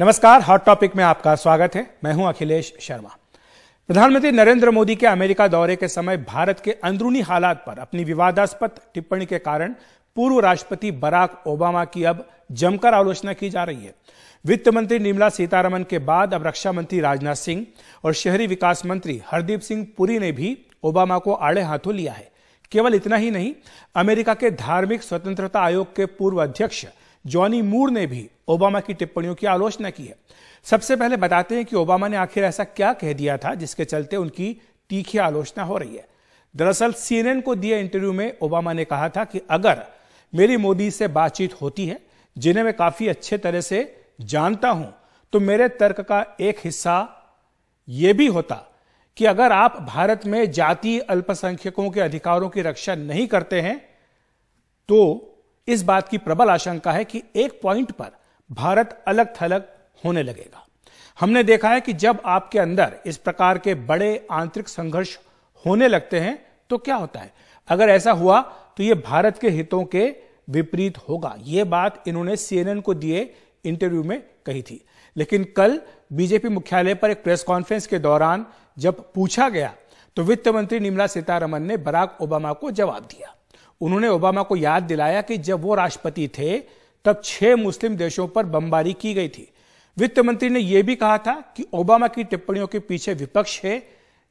नमस्कार hot topic में आपका स्वागत है मैं हूं अखिलेश शर्मा प्रधानमंत्री नरेंद्र मोदी के अमेरिका दौरे के समय भारत के अंदरूनी हालात पर अपनी विवादास्पद टिप्पणी के कारण पूर्व राष्ट्रपति बराक ओबामा की अब जमकर आलोचना की जा रही है वित्त मंत्री निर्मला सीतारमन के बाद अब रक्षा मंत्री राजनाथ सिंह और शहरी विकास मंत्री हरदीप सिंह पुरी ने भी ओबामा को आड़े हाथों लिया है केवल इतना ही नहीं अमेरिका के धार्मिक स्वतंत्रता आयोग के पूर्व अध्यक्ष जॉनी मूर ने भी ओबामा की टिप्पणियों की आलोचना की है सबसे पहले बताते हैं कि ओबामा ने आखिर ऐसा क्या कह दिया था जिसके चलते उनकी तीखी आलोचना हो रही है दरअसल सीएनएन को दिए इंटरव्यू में ओबामा ने कहा था कि अगर मेरी मोदी से बातचीत होती है जिन्हें मैं काफी अच्छे तरह से जानता हूं तो मेरे तर्क का एक हिस्सा यह भी होता कि अगर आप भारत में जाति अल्पसंख्यकों के अधिकारों की रक्षा नहीं करते हैं तो इस बात की प्रबल आशंका है कि एक पॉइंट पर भारत अलग थलग होने लगेगा हमने देखा है कि जब आपके अंदर इस प्रकार के बड़े आंतरिक संघर्ष होने लगते हैं तो क्या होता है अगर ऐसा हुआ तो यह भारत के हितों के विपरीत होगा यह बात इन्होंने सीएनएन को दिए इंटरव्यू में कही थी लेकिन कल बीजेपी मुख्यालय पर एक प्रेस कॉन्फ्रेंस के दौरान जब पूछा गया तो वित्त मंत्री निर्मला सीतारमन ने बराक ओबामा को जवाब दिया उन्होंने ओबामा को याद दिलाया कि जब वो राष्ट्रपति थे तब छह मुस्लिम देशों पर बमबारी की गई थी वित्त मंत्री ने यह भी कहा था कि ओबामा की टिप्पणियों के पीछे विपक्ष है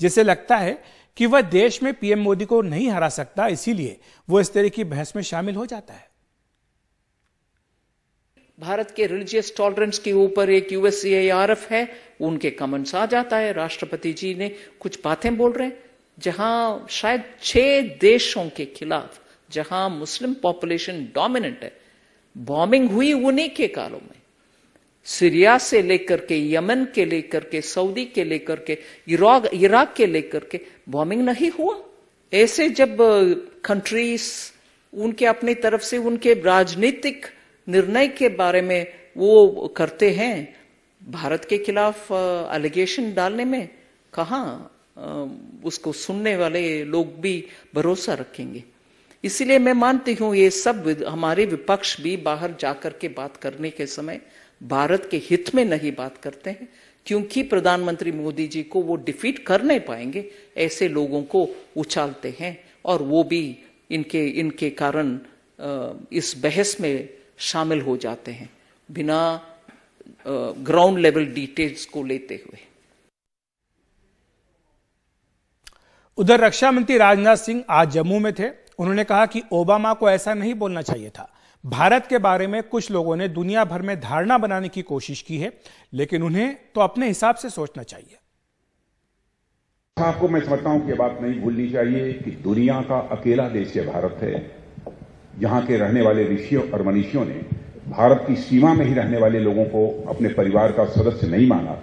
जिसे लगता है कि वह देश में पीएम मोदी को नहीं हरा सकता इसीलिए वो इस तरह की बहस में शामिल हो जाता है भारत के रिलीजियस टॉलरेंस के ऊपर एक यूएससीआरएफ है उनके कमेंट्स आ जाता है राष्ट्रपति जी ने कुछ बातें बोल रहे हैं जहां शायद छह देशों के खिलाफ जहां मुस्लिम पॉपुलेशन डोमिनेंट है बॉम्बिंग हुई उन्हीं के कालों में सीरिया से लेकर के यमन के लेकर के सऊदी के लेकर के इराक इराक के लेकर के बॉम्बिंग नहीं हुआ ऐसे जब कंट्रीज उनके अपनी तरफ से उनके राजनीतिक निर्णय के बारे में वो करते हैं भारत के खिलाफ एलिगेशन डालने में कहा उसको सुनने वाले लोग भी भरोसा रखेंगे इसीलिए मैं मानती हूं ये सब हमारे विपक्ष भी बाहर जाकर के बात करने के समय भारत के हित में नहीं बात करते हैं क्योंकि प्रधानमंत्री मोदी जी को वो डिफीट कर नहीं पाएंगे ऐसे लोगों को उछालते हैं और वो भी इनके इनके कारण इस बहस में शामिल हो जाते हैं बिना ग्राउंड लेवल डिटेल्स को लेते हुए उधर रक्षा मंत्री राजनाथ सिंह आज जम्मू में थे उन्होंने कहा कि ओबामा को ऐसा नहीं बोलना चाहिए था भारत के बारे में कुछ लोगों ने दुनिया भर में धारणा बनाने की कोशिश की है लेकिन उन्हें तो अपने हिसाब से सोचना चाहिए हाँ, आपको मैं समझता हूं कि बात नहीं भूलनी चाहिए कि दुनिया का अकेला देश यह भारत है यहां के रहने वाले ऋषियों और मनीषियों ने भारत की सीमा में ही रहने वाले लोगों को अपने परिवार का सदस्य नहीं माना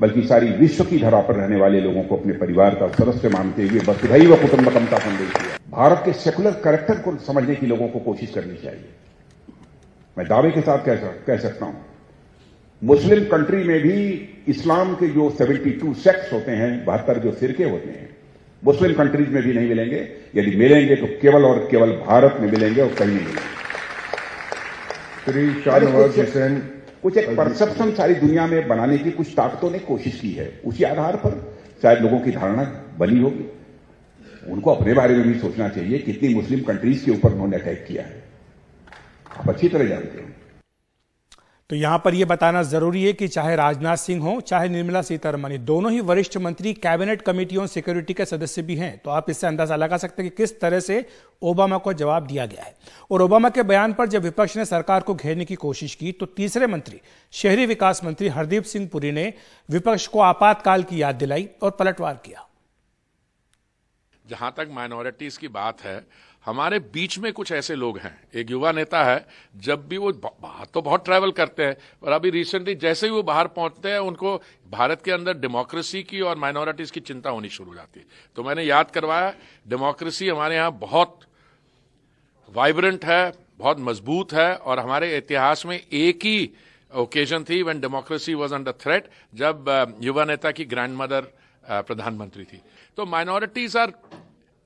बल्कि सारी विश्व की धरा पर रहने वाले लोगों को अपने परिवार का सदस्य मानते हुए वसुधैव व का संदेश दिया भारत के सेकुलर करेक्टर को समझने की लोगों को कोशिश करनी चाहिए मैं दावे के साथ कह, सकता हूं मुस्लिम कंट्री में भी इस्लाम के जो 72 सेक्स होते हैं बहत्तर जो सिरके होते हैं मुस्लिम कंट्रीज में भी नहीं मिलेंगे यदि मिलेंगे तो केवल और केवल भारत में मिलेंगे और कहीं नहीं मिलेंगे श्री शाहनवाज हुसैन कुछ एक परसेप्शन सारी दुनिया में बनाने की कुछ ताकतों ने कोशिश की है उसी आधार पर शायद लोगों की धारणा बनी होगी उनको अपने बारे में भी सोचना चाहिए कितनी मुस्लिम कंट्रीज के ऊपर उन्होंने अटैक किया है आप अच्छी तरह जानते हैं तो यहां पर यह बताना जरूरी है कि चाहे राजनाथ सिंह हो चाहे निर्मला सीतारमण दोनों ही वरिष्ठ मंत्री कैबिनेट कमेटी और सिक्योरिटी के सदस्य भी हैं तो आप इससे अंदाजा लगा सकते हैं कि किस तरह से ओबामा को जवाब दिया गया है और ओबामा के बयान पर जब विपक्ष ने सरकार को घेरने की कोशिश की तो तीसरे मंत्री शहरी विकास मंत्री हरदीप सिंह पुरी ने विपक्ष को आपातकाल की याद दिलाई और पलटवार किया जहां तक माइनॉरिटीज की बात है हमारे बीच में कुछ ऐसे लोग हैं एक युवा नेता है जब भी वो बाहर तो बहुत ट्रैवल करते हैं पर अभी रिसेंटली जैसे ही वो बाहर पहुंचते हैं उनको भारत के अंदर डेमोक्रेसी की और माइनॉरिटीज की चिंता होनी शुरू हो जाती है तो मैंने याद करवाया डेमोक्रेसी हमारे यहाँ बहुत वाइब्रेंट है बहुत मजबूत है और हमारे इतिहास में एक ही ओकेजन थी when democracy was under threat जब युवा नेता की ग्रैंड मदर प्रधानमंत्री थी तो minorities are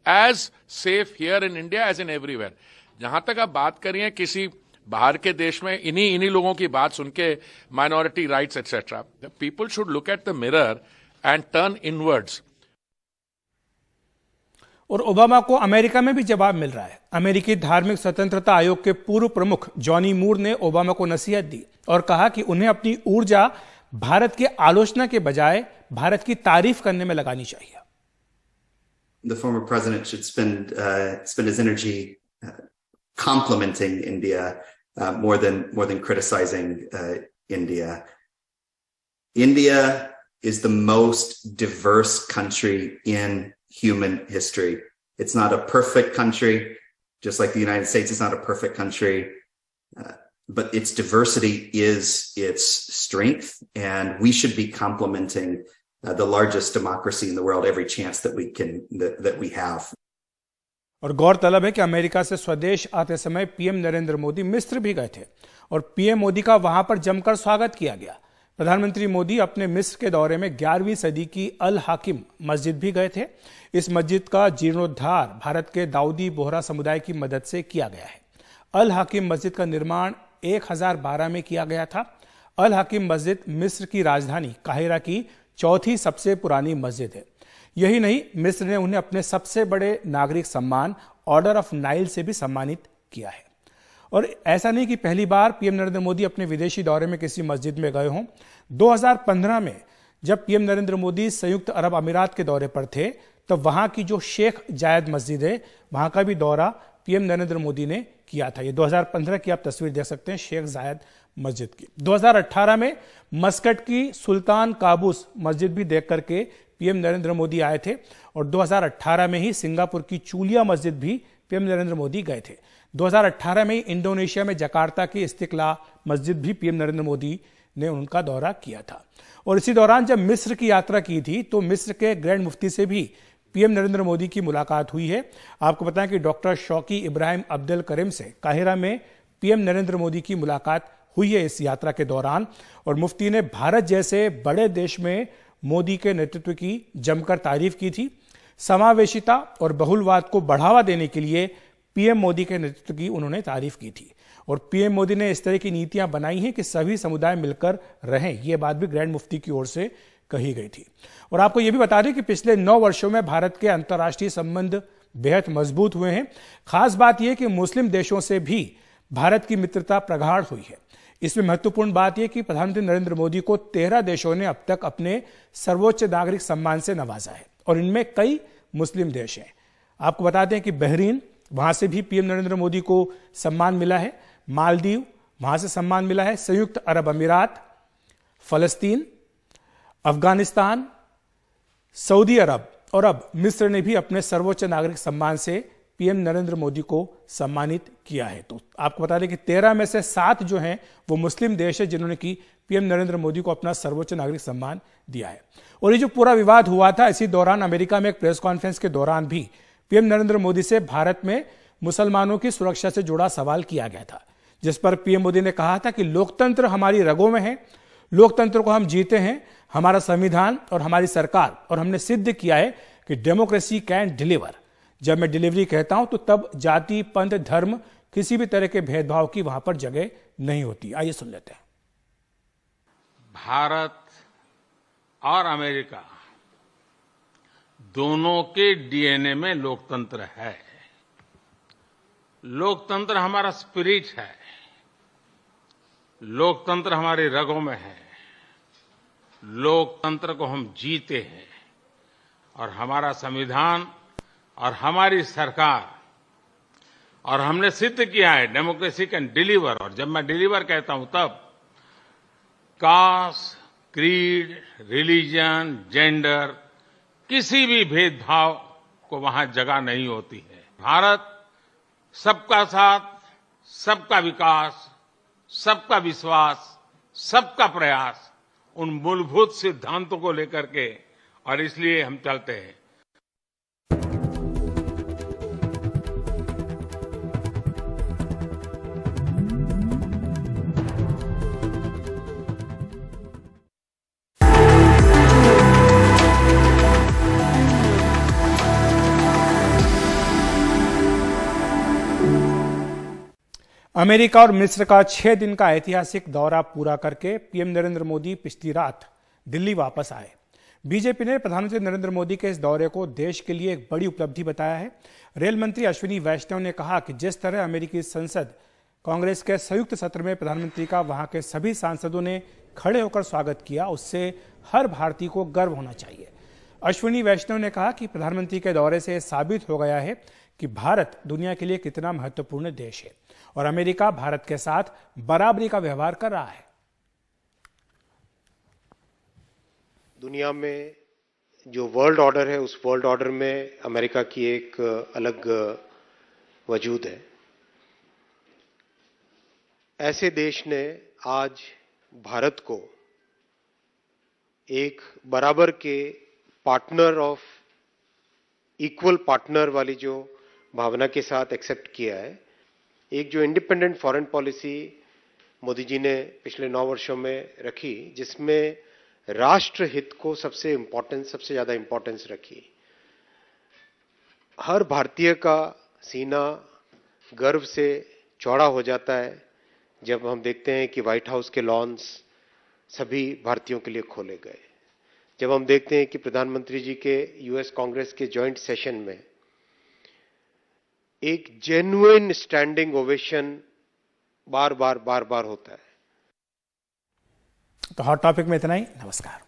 as safe here in India as in everywhere जहां तक आप बात करिए किसी बाहर के देश में इन्हीं इन्हीं लोगों की बात सुन के minority rights etcetera people should look at the mirror and turn inwards और ओबामा को अमेरिका में भी जवाब मिल रहा है अमेरिकी धार्मिक स्वतंत्रता आयोग के पूर्व प्रमुख जॉनी मूर ने ओबामा को नसीहत दी और कहा कि उन्हें अपनी ऊर्जा भारत की आलोचना के बजाय भारत की तारीफ करने में लगानी चाहिए the former president should spend uh, spend his energy uh, complimenting India uh, more than more than criticizing uh, India. India is the most diverse country in human history. It's not a perfect country, just like the United States is not a perfect country uh, but its diversity is its strength and we should be complimenting. Uh, the largest democracy in the world every chance that we can that, that we have और गौरतलब है कि America से स्वदेश आते समय PM Narendra Modi मिस्र भी गए थे और पीएम मोदी का वहां पर जमकर स्वागत किया गया प्रधानमंत्री मोदी अपने मिस्र के दौरे में 11वीं सदी की अल हाकिम मस्जिद भी गए थे इस मस्जिद का जीर्णोद्धार भारत के दाऊदी बोहरा समुदाय की मदद से किया गया है अल हाकिम मस्जिद का निर्माण 1012 में किया गया था अल हाकिम मस्जिद मिस्र की राजधानी काहिरा की चौथी सबसे पुरानी मस्जिद है यही नहीं मिस्र ने उन्हें अपने सबसे बड़े नागरिक सम्मान ऑर्डर ऑफ नाइल से भी सम्मानित किया है और ऐसा नहीं कि पहली बार पीएम नरेंद्र मोदी अपने विदेशी दौरे में किसी मस्जिद में गए हों 2015 में जब पीएम नरेंद्र मोदी संयुक्त अरब अमीरात के दौरे पर थे तब वहां की जो शेख जायद मस्जिद है वहां का भी दौरा पीएम नरेंद्र मोदी ने किया था ये 2015 की आप तस्वीर देख सकते हैं शेख जायद मस्जिद की 2018 में मस्कट की सुल्तान काबूस मस्जिद भी देख करके पीएम नरेंद्र मोदी आए थे और 2018 में ही सिंगापुर की चूलिया मस्जिद भी पीएम नरेंद्र मोदी गए थे 2018 में ही इंडोनेशिया में जकार्ता की इस्तिकला मस्जिद भी पीएम नरेंद्र मोदी ने उनका दौरा किया था और इसी दौरान जब मिस्र की यात्रा की थी तो मिस्र के ग्रैंड मुफ्ती से भी पीएम नरेंद्र मोदी की मुलाकात हुई है आपको बताएं कि doctor Shawki Ibrahim Abdul Karim से काहिरा में पीएम नरेंद्र मोदी की मुलाकात हुई है इस यात्रा के दौरान और मुफ्ती ने भारत जैसे बड़े देश में मोदी के नेतृत्व की जमकर तारीफ की थी समावेशिता और बहुलवाद को बढ़ावा देने के लिए पीएम मोदी के नेतृत्व की उन्होंने तारीफ की थी और पीएम मोदी ने इस तरह की नीतियां बनाई हैं कि सभी समुदाय मिलकर रहें ये बात भी ग्रैंड मुफ्ती की ओर से कही गई थी और आपको यह भी बता दें कि पिछले नौ वर्षों में भारत के अंतर्राष्ट्रीय संबंध बेहद मजबूत हुए हैं खास बात यह कि मुस्लिम देशों से भी भारत की मित्रता प्रगाढ़ हुई है इसमें महत्वपूर्ण बात यह कि प्रधानमंत्री नरेंद्र मोदी को तेरह देशों ने अब तक अपने सर्वोच्च नागरिक सम्मान से नवाजा है और इनमें कई मुस्लिम देश हैं आपको बताते हैं कि बहरीन वहां से भी पीएम नरेंद्र मोदी को सम्मान मिला है मालदीव वहां से सम्मान मिला है संयुक्त अरब अमीरात फलस्तीन अफगानिस्तान सऊदी अरब और अब मिस्र ने भी अपने सर्वोच्च नागरिक सम्मान से पीएम नरेंद्र मोदी को सम्मानित किया है तो आपको बता दें कि तेरह में से सात जो हैं वो मुस्लिम देश है जिन्होंने की पीएम नरेंद्र मोदी को अपना सर्वोच्च नागरिक सम्मान दिया है और ये जो पूरा विवाद हुआ था इसी दौरान अमेरिका में एक प्रेस कॉन्फ्रेंस के दौरान भी पीएम नरेंद्र मोदी से भारत में मुसलमानों की सुरक्षा से जुड़ा सवाल किया गया था जिस पर पीएम मोदी ने कहा था कि लोकतंत्र हमारी रगों में है लोकतंत्र को हम जीते हैं हमारा संविधान और हमारी सरकार और हमने सिद्ध किया है कि डेमोक्रेसी कैन डिलीवर जब मैं डिलीवरी कहता हूं तो तब जाति पंथ धर्म किसी भी तरह के भेदभाव की वहां पर जगह नहीं होती आइए सुन लेते हैं भारत और अमेरिका दोनों के डीएनए में लोकतंत्र है लोकतंत्र हमारा स्पिरिट है लोकतंत्र हमारे रगों में है लोकतंत्र को हम जीते हैं और हमारा संविधान और हमारी सरकार और हमने सिद्ध किया है डेमोक्रेसी कैन डिलीवर और जब मैं डिलीवर कहता हूं तब कास्ट क्रीड रिलीजन जेंडर किसी भी भेदभाव को वहां जगह नहीं होती है भारत सबका साथ सबका विकास सबका विश्वास सबका प्रयास उन मूलभूत सिद्धांतों को लेकर के और इसलिए हम चलते हैं अमेरिका और मिस्र का छह दिन का ऐतिहासिक दौरा पूरा करके पीएम नरेंद्र मोदी पिछली रात दिल्ली वापस आए बीजेपी ने प्रधानमंत्री नरेंद्र मोदी के इस दौरे को देश के लिए एक बड़ी उपलब्धि बताया है रेल मंत्री अश्विनी वैष्णव ने कहा कि जिस तरह अमेरिकी संसद कांग्रेस के संयुक्त सत्र में प्रधानमंत्री का वहां के सभी सांसदों ने खड़े होकर स्वागत किया उससे हर भारतीय को गर्व होना चाहिए अश्विनी वैष्णव ने कहा कि प्रधानमंत्री के दौरे से साबित हो गया है कि भारत दुनिया के लिए कितना महत्वपूर्ण देश है और अमेरिका भारत के साथ बराबरी का व्यवहार कर रहा है दुनिया में जो वर्ल्ड ऑर्डर है उस वर्ल्ड ऑर्डर में अमेरिका की एक अलग वजूद है ऐसे देश ने आज भारत को एक बराबर के पार्टनर ऑफ इक्वल पार्टनर वाली जो भावना के साथ एक्सेप्ट किया है एक जो independent foreign policy Modi ji ने पिछले नौ वर्षों में रखी जिसमें राष्ट्र हित को सबसे इंपॉर्टेंस सबसे ज़्यादा इंपॉर्टेंस रखी हर भारतीय का सीना गर्व से चौड़ा हो जाता है जब हम देखते हैं कि व्हाइट हाउस के लॉन्स सभी भारतीयों के लिए खोले गए जब हम देखते हैं कि प्रधानमंत्री जी के यूएस कांग्रेस के जॉइंट सेशन में एक जेन्युन स्टैंडिंग ओवेशन बार बार बार बार होता है तो हॉट टॉपिक में इतना ही नमस्कार